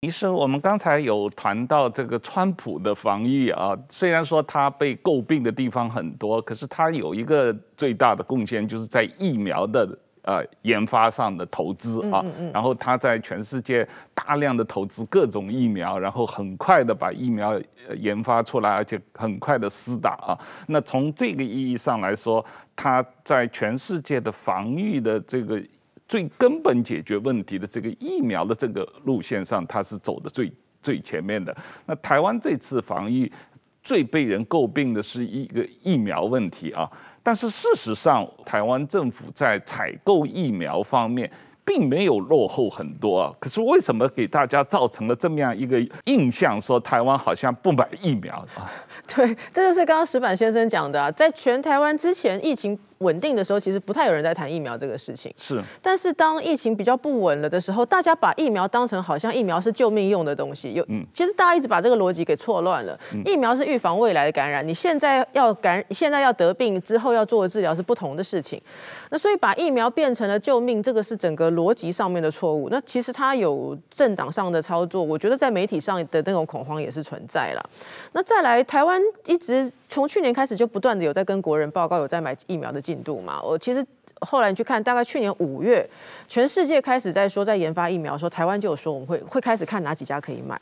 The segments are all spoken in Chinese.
于是我们刚才有谈到这个川普的防御啊，虽然说他被诟病的地方很多，可是他有一个最大的贡献就是在疫苗的呃研发上的投资啊，然后他在全世界大量的投资各种疫苗，然后很快的把疫苗研发出来，而且很快的施打啊。那从这个意义上来说，他在全世界的防御的这个。最根本解决问题的这个疫苗的这个路线上，它是走的最最前面的。那台湾这次防疫最被人诟病的是一个疫苗问题啊，但是事实上，台湾政府在采购疫苗方面并没有落后很多啊。可是为什么给大家造成了这么样一个印象，说台湾好像不买疫苗？对，这就是刚刚石板先生讲的啊，在全台湾之前疫情稳定的时候，其实不太有人在谈疫苗这个事情。是。但是当疫情比较不稳了的时候，大家把疫苗当成好像疫苗是救命用的东西。有，其实大家一直把这个逻辑给错乱了。疫苗是预防未来的感染，你现在要感，现在要得病之后要做的治疗是不同的事情。那所以把疫苗变成了救命，这个是整个逻辑上面的错误。那其实它有政党上的操作，我觉得在媒体上的那种恐慌也是存在了。那再来台。湾。台湾一直从去年开始就不断的有在跟国人报告有在买疫苗的进度嘛。我其实后来你去看，大概去年五月，全世界开始在说在研发疫苗的时候，台湾就有说我们会会开始看哪几家可以买。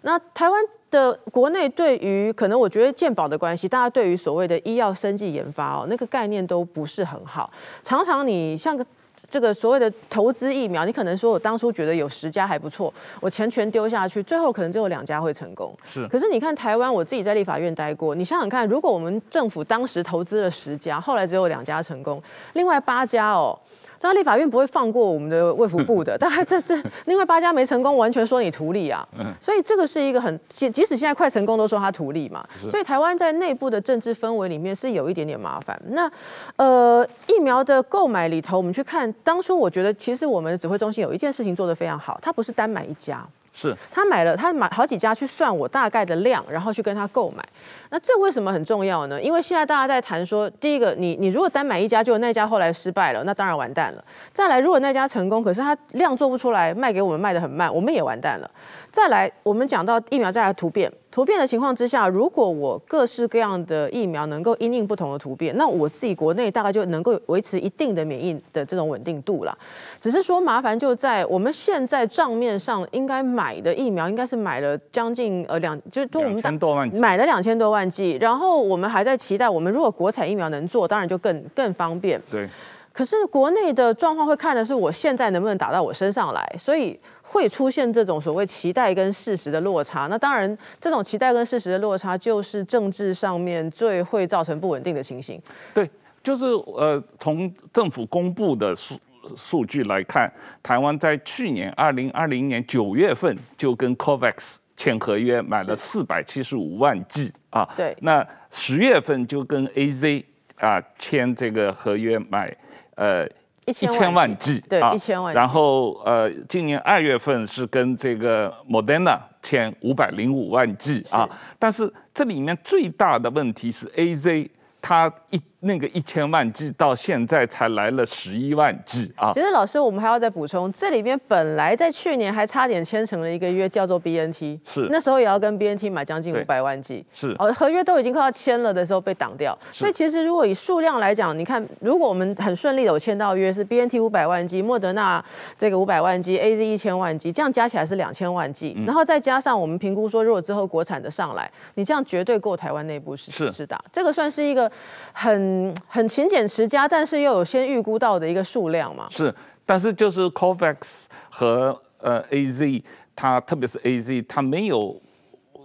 那台湾的国内对于可能我觉得鉴宝的关系，大家对于所谓的医药生技研发哦，那个概念都不是很好，常常你像个。这个所谓的投资疫苗，你可能说我当初觉得有十家还不错，我钱全丢下去，最后可能只有两家会成功。是，可是你看台湾，我自己在立法院待过，你想想看，如果我们政府当时投资了十家，后来只有两家成功，另外八家哦。彰立法院不会放过我们的卫福部的，但这这另外八家没成功，完全说你图利啊。嗯，所以这个是一个很即即使现在快成功都说他图利嘛。所以台湾在内部的政治氛围里面是有一点点麻烦。那呃疫苗的购买里头，我们去看当初，我觉得其实我们指挥中心有一件事情做得非常好，它不是单买一家。是他买了，他买好几家去算我大概的量，然后去跟他购买。那这为什么很重要呢？因为现在大家在谈说，第一个，你你如果单买一家，就那家后来失败了，那当然完蛋了。再来，如果那家成功，可是他量做不出来，卖给我们卖的很慢，我们也完蛋了。再来，我们讲到疫苗在来突变。突变的情况之下，如果我各式各样的疫苗能够因应不同的突变，那我自己国内大概就能够维持一定的免疫的这种稳定度了。只是说麻烦就在我们现在账面上应该买的疫苗，应该是买了将近呃两，就是我们买了两千多万剂，然后我们还在期待，我们如果国产疫苗能做，当然就更更方便。对。可是国内的状况会看的是我现在能不能打到我身上来，所以会出现这种所谓期待跟事实的落差。那当然，这种期待跟事实的落差就是政治上面最会造成不稳定的情形。对，就是呃，从政府公布的数数据来看，台湾在去年二零二零年九月份就跟 Covax 签合约买了四百七十五万剂啊，对，那十月份就跟 A Z 啊签这个合约买。呃，一千万剂，对，一千万。然后呃，今年二月份是跟这个 Moderna 签五百零五万剂啊，但是这里面最大的问题是 AZ，它一。那个一千万剂到现在才来了十一万剂啊！其实老师，我们还要再补充，这里面本来在去年还差点签成了一个约，叫做 BNT，是那时候也要跟 BNT 买将近五百万剂，是哦，合约都已经快要签了的时候被挡掉。所以其实如果以数量来讲，你看，如果我们很顺利的有签到约是 BNT 五百万剂，莫德纳这个五百万剂，AZ 一千万剂，这样加起来是两千万剂，然后再加上我们评估说，如果之后国产的上来，你这样绝对够台湾内部是是打，这个算是一个很。嗯，很勤俭持家，但是又有先预估到的一个数量嘛。是，但是就是 c o v a x 和呃 Az，它特别是 Az，它没有，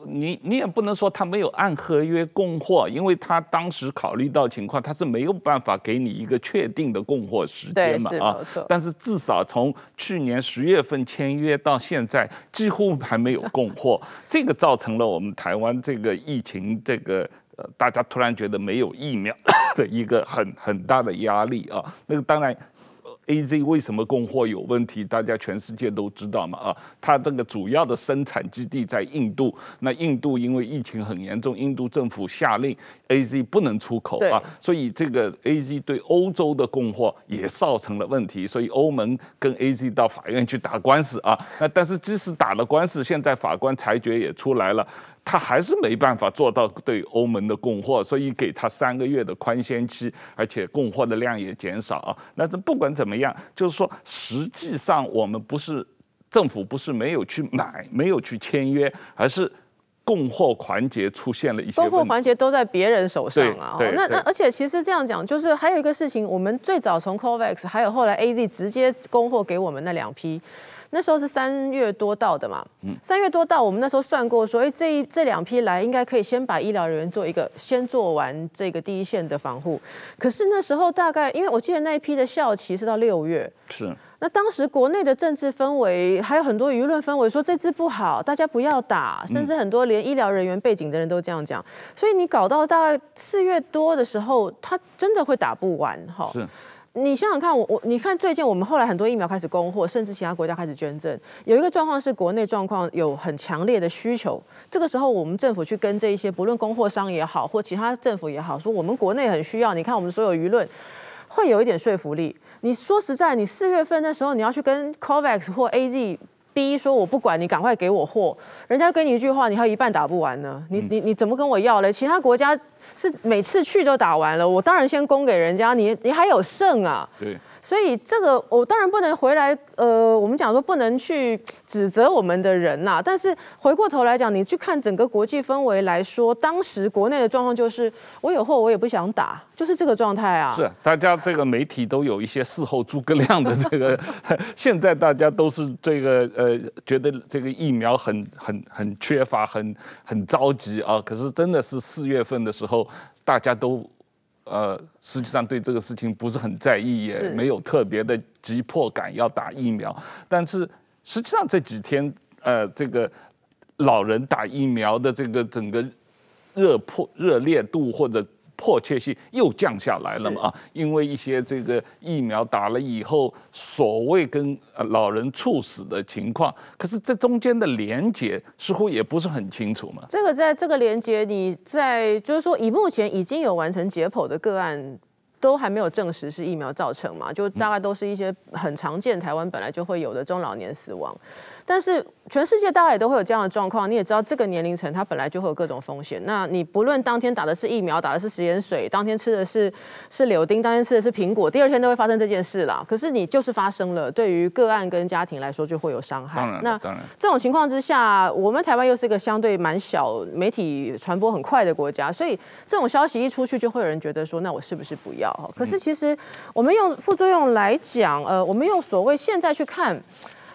你你也不能说它没有按合约供货，因为它当时考虑到情况，它是没有办法给你一个确定的供货时间嘛啊。但是至少从去年十月份签约到现在，几乎还没有供货，这个造成了我们台湾这个疫情这个。大家突然觉得没有疫苗 的一个很很大的压力啊，那个当然，A Z 为什么供货有问题，大家全世界都知道嘛啊，它这个主要的生产基地在印度，那印度因为疫情很严重，印度政府下令 A Z 不能出口啊，所以这个 A Z 对欧洲的供货也造成了问题，所以欧盟跟 A Z 到法院去打官司啊，那但是即使打了官司，现在法官裁决也出来了。他还是没办法做到对欧盟的供货，所以给他三个月的宽限期，而且供货的量也减少。那这不管怎么样，就是说，实际上我们不是政府不是没有去买，没有去签约，而是供货环节出现了一些供货环节都在别人手上啊。那那而且其实这样讲，就是还有一个事情，我们最早从 c o v a x 还有后来 Az 直接供货给我们那两批。那时候是三月多到的嘛，嗯，三月多到，我们那时候算过说，哎，这这两批来应该可以先把医疗人员做一个，先做完这个第一线的防护。可是那时候大概，因为我记得那一批的效期是到六月，是。那当时国内的政治氛围还有很多舆论氛围，说这支不好，大家不要打，甚至很多连医疗人员背景的人都这样讲。所以你搞到大概四月多的时候，他真的会打不完哈。是。你想想看，我我你看，最近我们后来很多疫苗开始供货，甚至其他国家开始捐赠。有一个状况是，国内状况有很强烈的需求，这个时候我们政府去跟这一些，不论供货商也好，或其他政府也好，说我们国内很需要。你看，我们所有舆论会有一点说服力。你说实在，你四月份那时候你要去跟 Covax 或 AZ。逼说，我不管你，赶快给我货。人家给你一句话，你还一半打不完呢。你你你怎么跟我要嘞？其他国家是每次去都打完了，我当然先供给人家。你你还有剩啊？对。所以这个我当然不能回来，呃，我们讲说不能去指责我们的人呐。但是回过头来讲，你去看整个国际氛围来说，当时国内的状况就是我有货，我也不想打，就是这个状态啊。是，大家这个媒体都有一些事后诸葛亮的这个，现在大家都是这个呃，觉得这个疫苗很很很缺乏，很很着急啊。可是真的是四月份的时候，大家都。呃，实际上对这个事情不是很在意，也没有特别的急迫感要打疫苗。但是实际上这几天，呃，这个老人打疫苗的这个整个热迫热烈度或者。迫切性又降下来了嘛啊，因为一些这个疫苗打了以后，所谓跟老人猝死的情况，可是这中间的连接似乎也不是很清楚嘛。这个在这个连接，你在就是说，以目前已经有完成解剖的个案，都还没有证实是疫苗造成嘛，就大概都是一些很常见，台湾本来就会有的中老年死亡。但是全世界大概也都会有这样的状况，你也知道这个年龄层它本来就会有各种风险。那你不论当天打的是疫苗，打的是食盐水，当天吃的是是柳丁，当天吃的是苹果，第二天都会发生这件事啦。可是你就是发生了，对于个案跟家庭来说就会有伤害。当然，那当然，这种情况之下，我们台湾又是一个相对蛮小、媒体传播很快的国家，所以这种消息一出去，就会有人觉得说，那我是不是不要？可是其实我们用副作用来讲，呃，我们用所谓现在去看。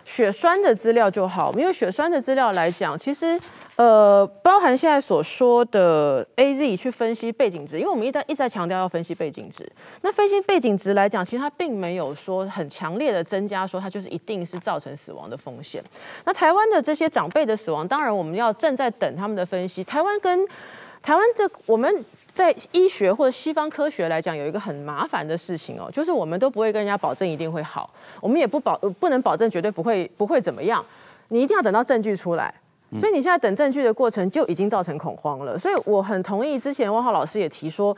血栓的资料就好，因为血栓的资料来讲，其实，呃，包含现在所说的 A Z 去分析背景值，因为我们一旦一再强调要分析背景值。那分析背景值来讲，其实它并没有说很强烈的增加，说它就是一定是造成死亡的风险。那台湾的这些长辈的死亡，当然我们要正在等他们的分析。台湾跟台湾这我们。在医学或者西方科学来讲，有一个很麻烦的事情哦，就是我们都不会跟人家保证一定会好，我们也不保不能保证绝对不会不会怎么样。你一定要等到证据出来，所以你现在等证据的过程就已经造成恐慌了。所以我很同意之前汪浩老师也提说，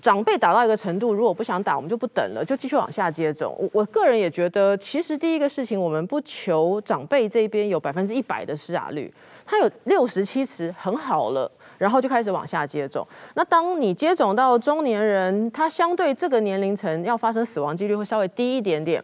长辈打到一个程度，如果不想打，我们就不等了，就继续往下接种。我我个人也觉得，其实第一个事情，我们不求长辈这边有百分之一百的失打率，他有六十七十很好了。然后就开始往下接种。那当你接种到中年人，他相对这个年龄层要发生死亡几率会稍微低一点点。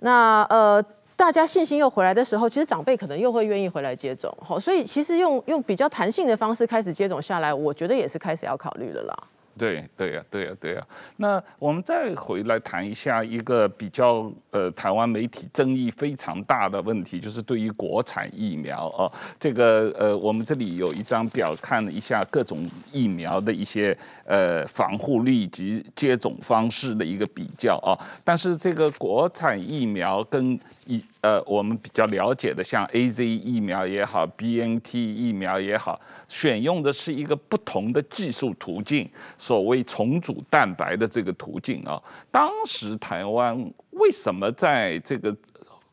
那呃，大家信心又回来的时候，其实长辈可能又会愿意回来接种。好，所以其实用用比较弹性的方式开始接种下来，我觉得也是开始要考虑了啦。对对呀，对呀，对呀。那我们再回来谈一下一个比较呃台湾媒体争议非常大的问题，就是对于国产疫苗啊，这个呃我们这里有一张表，看了一下各种疫苗的一些呃防护率及接种方式的一个比较啊。但是这个国产疫苗跟一呃我们比较了解的像 A Z 疫苗也好，B N T 疫苗也好，选用的是一个不同的技术途径。所谓重组蛋白的这个途径啊，当时台湾为什么在这个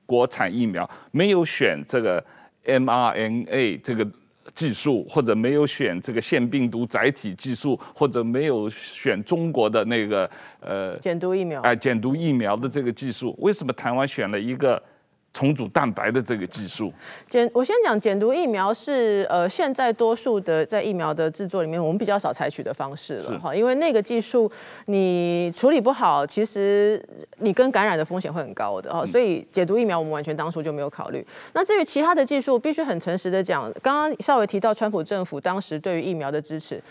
国产疫苗没有选这个 mRNA 这个技术，或者没有选这个腺病毒载体技术，或者没有选中国的那个呃减毒疫苗，哎，减毒疫苗的这个技术，为什么台湾选了一个？重组蛋白的这个技术，减我先讲减毒疫苗是呃，现在多数的在疫苗的制作里面，我们比较少采取的方式了哈，因为那个技术你处理不好，其实你跟感染的风险会很高的哦，所以解毒疫苗我们完全当初就没有考虑。那至于其他的技术，必须很诚实的讲，刚刚稍微提到川普政府当时对于疫苗的支持。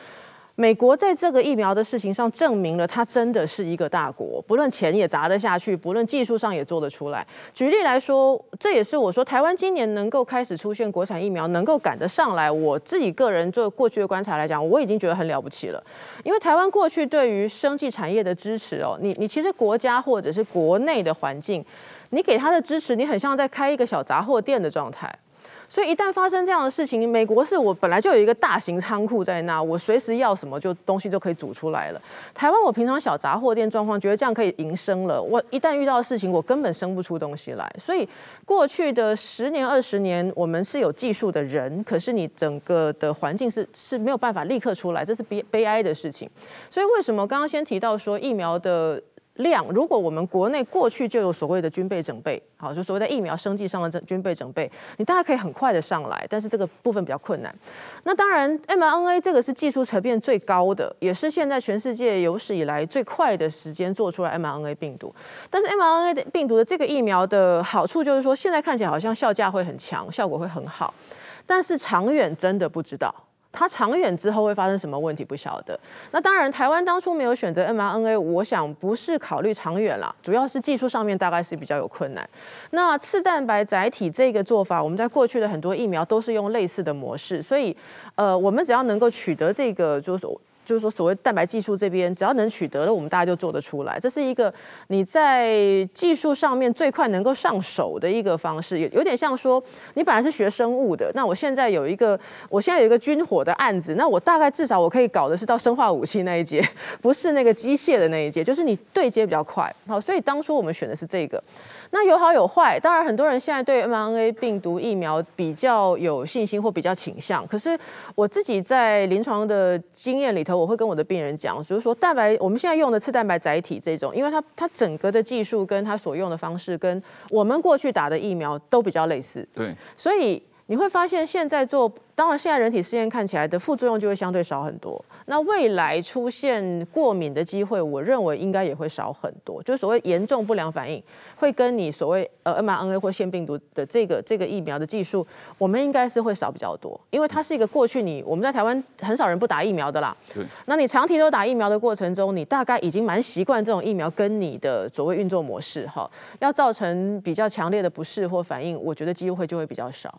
美国在这个疫苗的事情上证明了，它真的是一个大国，不论钱也砸得下去，不论技术上也做得出来。举例来说，这也是我说台湾今年能够开始出现国产疫苗，能够赶得上来。我自己个人做过去的观察来讲，我已经觉得很了不起了，因为台湾过去对于生技产业的支持哦，你你其实国家或者是国内的环境，你给他的支持，你很像在开一个小杂货店的状态。所以一旦发生这样的事情，美国是我本来就有一个大型仓库在那，我随时要什么就东西就可以煮出来了。台湾我平常小杂货店状况，觉得这样可以营生了。我一旦遇到事情，我根本生不出东西来。所以过去的十年二十年，我们是有技术的人，可是你整个的环境是是没有办法立刻出来，这是悲悲哀的事情。所以为什么刚刚先提到说疫苗的？量，如果我们国内过去就有所谓的军备准备，好，就所谓在疫苗生计上的这军备准备，你大概可以很快的上来，但是这个部分比较困难。那当然，mRNA 这个是技术层面最高的，也是现在全世界有史以来最快的时间做出来 mRNA 病毒。但是 mRNA 的病毒的这个疫苗的好处就是说，现在看起来好像效价会很强，效果会很好，但是长远真的不知道。它长远之后会发生什么问题不晓得。那当然，台湾当初没有选择 mRNA，我想不是考虑长远啦，主要是技术上面大概是比较有困难。那次蛋白载体这个做法，我们在过去的很多疫苗都是用类似的模式，所以呃，我们只要能够取得这个，就是。就是说，所谓蛋白技术这边，只要能取得了，我们大家就做得出来。这是一个你在技术上面最快能够上手的一个方式，有有点像说，你本来是学生物的，那我现在有一个，我现在有一个军火的案子，那我大概至少我可以搞的是到生化武器那一节，不是那个机械的那一节，就是你对接比较快。好，所以当初我们选的是这个。那有好有坏，当然很多人现在对 mRNA 病毒疫苗比较有信心或比较倾向。可是我自己在临床的经验里头，我会跟我的病人讲，就是说蛋白，我们现在用的次蛋白载体这种，因为它它整个的技术跟它所用的方式，跟我们过去打的疫苗都比较类似。对，所以。你会发现，现在做当然现在人体试验看起来的副作用就会相对少很多。那未来出现过敏的机会，我认为应该也会少很多。就是所谓严重不良反应，会跟你所谓呃 mRNA 或腺病毒的这个这个疫苗的技术，我们应该是会少比较多。因为它是一个过去你我们在台湾很少人不打疫苗的啦。对。那你长期都打疫苗的过程中，你大概已经蛮习惯这种疫苗跟你的所谓运作模式哈，要造成比较强烈的不适或反应，我觉得机会就会比较少。